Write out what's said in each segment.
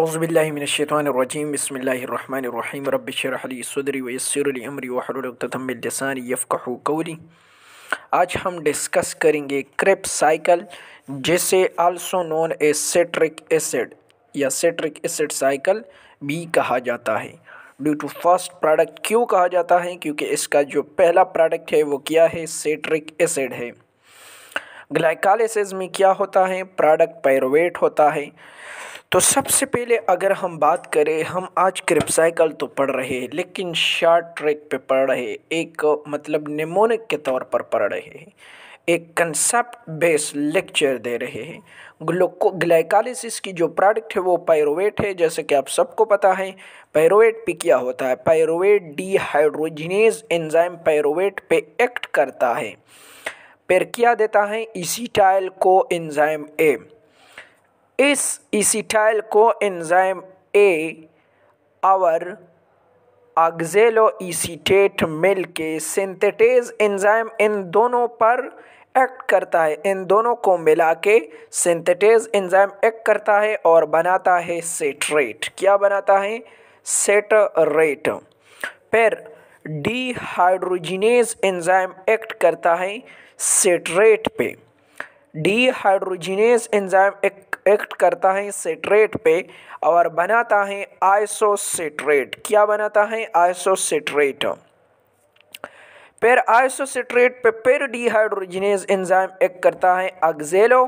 अज़बिल्लिमिनशैतरजीम बसमीम रबरली सदरी वसरली अमरी वहलतमसान कौली आज हम डिस्कस करेंगे क्रिप साइकिल जिसे also known a citric acid या सेट्रिक एसिड साइकिल भी कहा जाता है ड्यू टू फर्स्ट प्रोडक्ट क्यों कहा जाता है क्योंकि इसका जो पहला प्रोडक्ट है वो क्या है सेट्रिक एसिड है ग्लाइकालिसिस में क्या होता है प्रोडक्ट पैरोवेट होता है तो सबसे पहले अगर हम बात करें हम आज क्रिपसाइकल तो पढ़ रहे हैं लेकिन शार्ट ट्रैक पे पढ़ रहे एक मतलब निमोनिक के तौर पर पढ़ रहे हैं एक कंसेप्ट बेस्ड लेक्चर दे रहे हैं ग्लोको ग्लाइकालिसिस की जो प्रोडक्ट है वो पायरोवेट है जैसे कि आप सबको पता है पायरोवेट पे क्या होता है पायरोवेट डीहाइड्रोजिनेज एंजाइम पायरोवेट पे एक्ट करता है पेर किया देता है इसीटाइल को एंजाइम ए इस इसीटाइल को एंजाइम ए और ऑक्जेलो इसीटेट मिल के सिंथेटेज एंजाइम इन दोनों पर एक्ट करता है इन दोनों को मिला के सिंथेटेज एंजाइम एक्ट करता है और बनाता है सेटरेट क्या बनाता है सेटरेट फिर डीहाइड्रोजिनेज एंजाइम एक्ट करता है सेटरेट पे डीहाइड्रोजिनेस एंजाइम एक्ट करता है सेट्रेट पे और बनाता है आइसोसेट्रेट क्या बनाता है आइसोसेट्रेट फिर आइसोसेट्रेट पे फिर डीहाइड्रोजिनेस एंजाइम एक्ट करता है अग्जेलो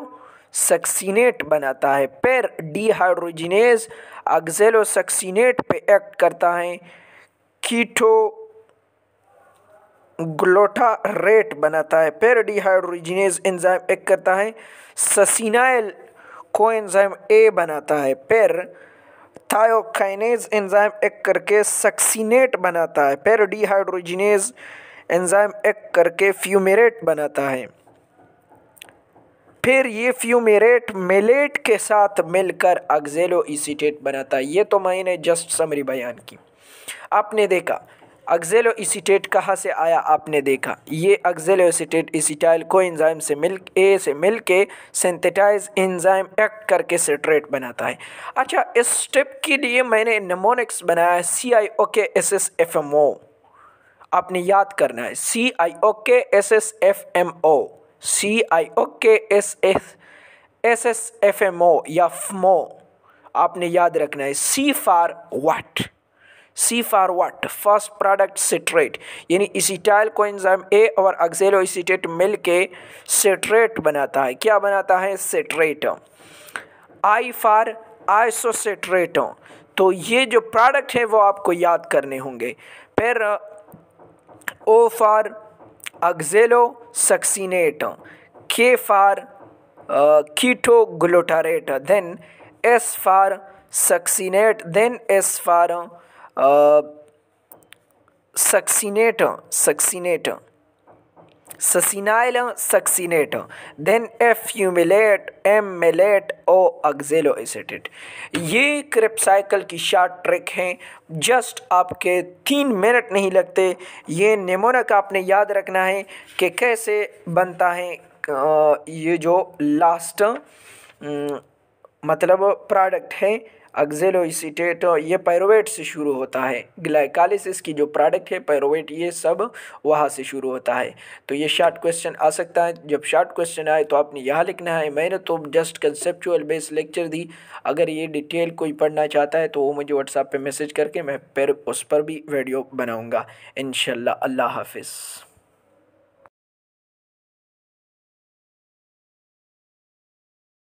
सक्सीनेट बनाता है फिर डीहाइड्रोजिनेस अग्जेलो सक्सीनेट पे एक्ट करता है कीटो ग्लोटारेट बनाता है डिहाइड्रोजिनेज एंजाइम एक करता है ससिनाइल को एंजाइम ए बनाता है पेर थायोकाइनेज एंजाइम एक करके सक्सिनेट बनाता है पेर डिहाइड्रोजिनेज एंजाइम एक करके फ्यूमेरेट बनाता है फिर ये फ्यूमेरेट मेलेट के साथ मिलकर अगजेलो इसीटेट बनाता है ये तो मैंने जस्ट समरी बयान की आपने देखा अक्जेलो इसीटेट कहाँ से आया आपने देखा ये अक्जेलो इसीटेट इसीटाइल को इंजाइम से मिल ए से मिल के सेंथेटाइज एंजाइम एक्ट करके सिट्रेट बनाता है अच्छा इस स्टेप के लिए मैंने नमोनिक्स बनाया सी I O K S S F M O आपने याद करना है C I O K S S F M O C I O K S S S S F M O या फमो आपने याद रखना है C for what C for what first product citrate यानी इसीटाइल को एंजाइम ए और अक्सेलो इसीटेट मिल के सिट्रेट बनाता है क्या बनाता है सिट्रेट आई फार आइसोसिट्रेट तो ये जो प्रोडक्ट है वो आपको याद करने होंगे फिर ओ फार oxalosuccinate K for ketoglutarate then S for succinate then S for succinate succinate succinyl succinate then fumarate malate O oxaloacetate ये क्रिपसाइकल की शार्ट ट्रिक हैं जस्ट आपके तीन मिनट नहीं लगते ये नेमोनक आपने याद रखना है कि कैसे बनता है ये जो लास्ट मतलब प्रोडक्ट है अक्जेलोइसिटेट ये पैरोवेट से शुरू होता है ग्लाइकालिसिस की जो प्रोडक्ट है पैरोवेट ये सब वहाँ से शुरू होता है तो ये शार्ट क्वेश्चन आ सकता है जब शार्ट क्वेश्चन आए तो आपने यहाँ लिखना है मैंने तो जस्ट कंसेप्चुअल बेस लेक्चर दी अगर ये डिटेल कोई पढ़ना चाहता है तो वो मुझे व्हाट्सएप पर मैसेज करके मैं पर उस पर भी वीडियो बनाऊँगा इन अल्लाह हाफिज़